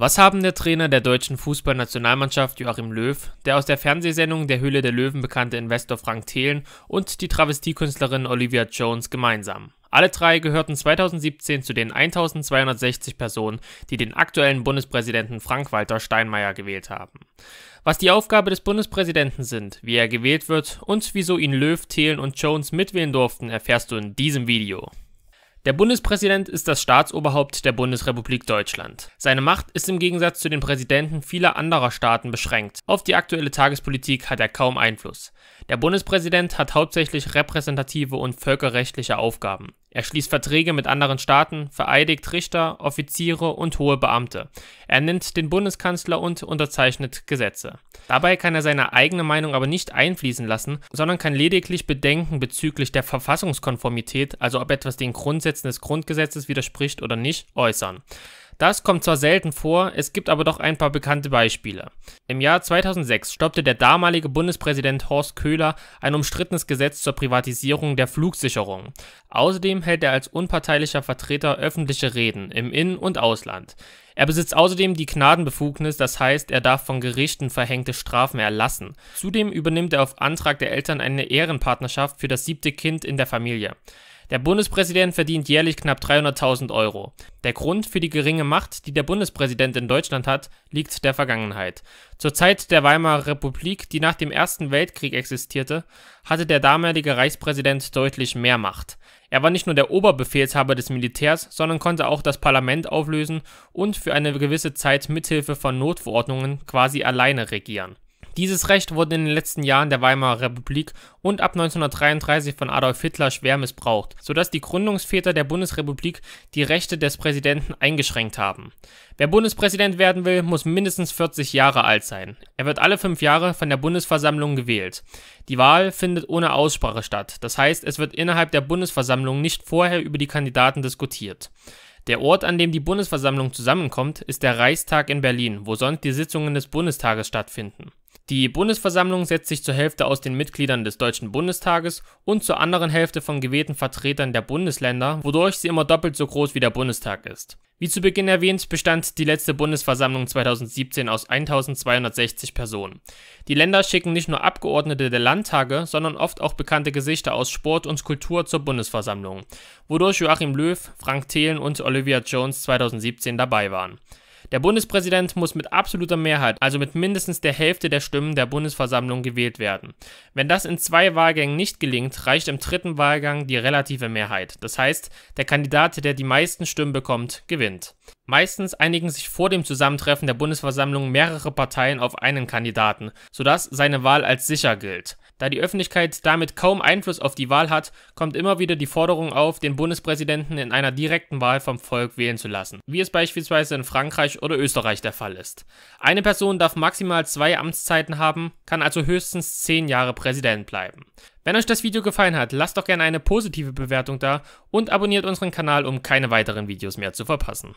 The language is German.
Was haben der Trainer der deutschen Fußballnationalmannschaft Joachim Löw, der aus der Fernsehsendung Der Höhle der Löwen bekannte Investor Frank Thelen und die Travestiekünstlerin Olivia Jones gemeinsam? Alle drei gehörten 2017 zu den 1260 Personen, die den aktuellen Bundespräsidenten Frank-Walter Steinmeier gewählt haben. Was die Aufgabe des Bundespräsidenten sind, wie er gewählt wird und wieso ihn Löw, Thelen und Jones mitwählen durften, erfährst du in diesem Video. Der Bundespräsident ist das Staatsoberhaupt der Bundesrepublik Deutschland. Seine Macht ist im Gegensatz zu den Präsidenten vieler anderer Staaten beschränkt. Auf die aktuelle Tagespolitik hat er kaum Einfluss. Der Bundespräsident hat hauptsächlich repräsentative und völkerrechtliche Aufgaben. Er schließt Verträge mit anderen Staaten, vereidigt Richter, Offiziere und hohe Beamte. Er nennt den Bundeskanzler und unterzeichnet Gesetze. Dabei kann er seine eigene Meinung aber nicht einfließen lassen, sondern kann lediglich Bedenken bezüglich der Verfassungskonformität, also ob etwas den Grundsätzen des Grundgesetzes widerspricht oder nicht, äußern. Das kommt zwar selten vor, es gibt aber doch ein paar bekannte Beispiele. Im Jahr 2006 stoppte der damalige Bundespräsident Horst Köhler ein umstrittenes Gesetz zur Privatisierung der Flugsicherung. Außerdem hält er als unparteilicher Vertreter öffentliche Reden im In- und Ausland. Er besitzt außerdem die Gnadenbefugnis, das heißt, er darf von Gerichten verhängte Strafen erlassen. Zudem übernimmt er auf Antrag der Eltern eine Ehrenpartnerschaft für das siebte Kind in der Familie. Der Bundespräsident verdient jährlich knapp 300.000 Euro. Der Grund für die geringe Macht, die der Bundespräsident in Deutschland hat, liegt der Vergangenheit. Zur Zeit der Weimarer Republik, die nach dem Ersten Weltkrieg existierte, hatte der damalige Reichspräsident deutlich mehr Macht. Er war nicht nur der Oberbefehlshaber des Militärs, sondern konnte auch das Parlament auflösen und für eine gewisse Zeit mithilfe von Notverordnungen quasi alleine regieren dieses Recht wurde in den letzten Jahren der Weimarer Republik und ab 1933 von Adolf Hitler schwer missbraucht, sodass die Gründungsväter der Bundesrepublik die Rechte des Präsidenten eingeschränkt haben. Wer Bundespräsident werden will, muss mindestens 40 Jahre alt sein. Er wird alle fünf Jahre von der Bundesversammlung gewählt. Die Wahl findet ohne Aussprache statt, das heißt, es wird innerhalb der Bundesversammlung nicht vorher über die Kandidaten diskutiert. Der Ort, an dem die Bundesversammlung zusammenkommt, ist der Reichstag in Berlin, wo sonst die Sitzungen des Bundestages stattfinden. Die Bundesversammlung setzt sich zur Hälfte aus den Mitgliedern des Deutschen Bundestages und zur anderen Hälfte von gewählten Vertretern der Bundesländer, wodurch sie immer doppelt so groß wie der Bundestag ist. Wie zu Beginn erwähnt, bestand die letzte Bundesversammlung 2017 aus 1260 Personen. Die Länder schicken nicht nur Abgeordnete der Landtage, sondern oft auch bekannte Gesichter aus Sport und Kultur zur Bundesversammlung, wodurch Joachim Löw, Frank Thelen und Olivia Jones 2017 dabei waren. Der Bundespräsident muss mit absoluter Mehrheit, also mit mindestens der Hälfte der Stimmen der Bundesversammlung gewählt werden. Wenn das in zwei Wahlgängen nicht gelingt, reicht im dritten Wahlgang die relative Mehrheit. Das heißt, der Kandidat, der die meisten Stimmen bekommt, gewinnt. Meistens einigen sich vor dem Zusammentreffen der Bundesversammlung mehrere Parteien auf einen Kandidaten, sodass seine Wahl als sicher gilt. Da die Öffentlichkeit damit kaum Einfluss auf die Wahl hat, kommt immer wieder die Forderung auf, den Bundespräsidenten in einer direkten Wahl vom Volk wählen zu lassen, wie es beispielsweise in Frankreich oder Österreich der Fall ist. Eine Person darf maximal zwei Amtszeiten haben, kann also höchstens zehn Jahre Präsident bleiben. Wenn euch das Video gefallen hat, lasst doch gerne eine positive Bewertung da und abonniert unseren Kanal, um keine weiteren Videos mehr zu verpassen.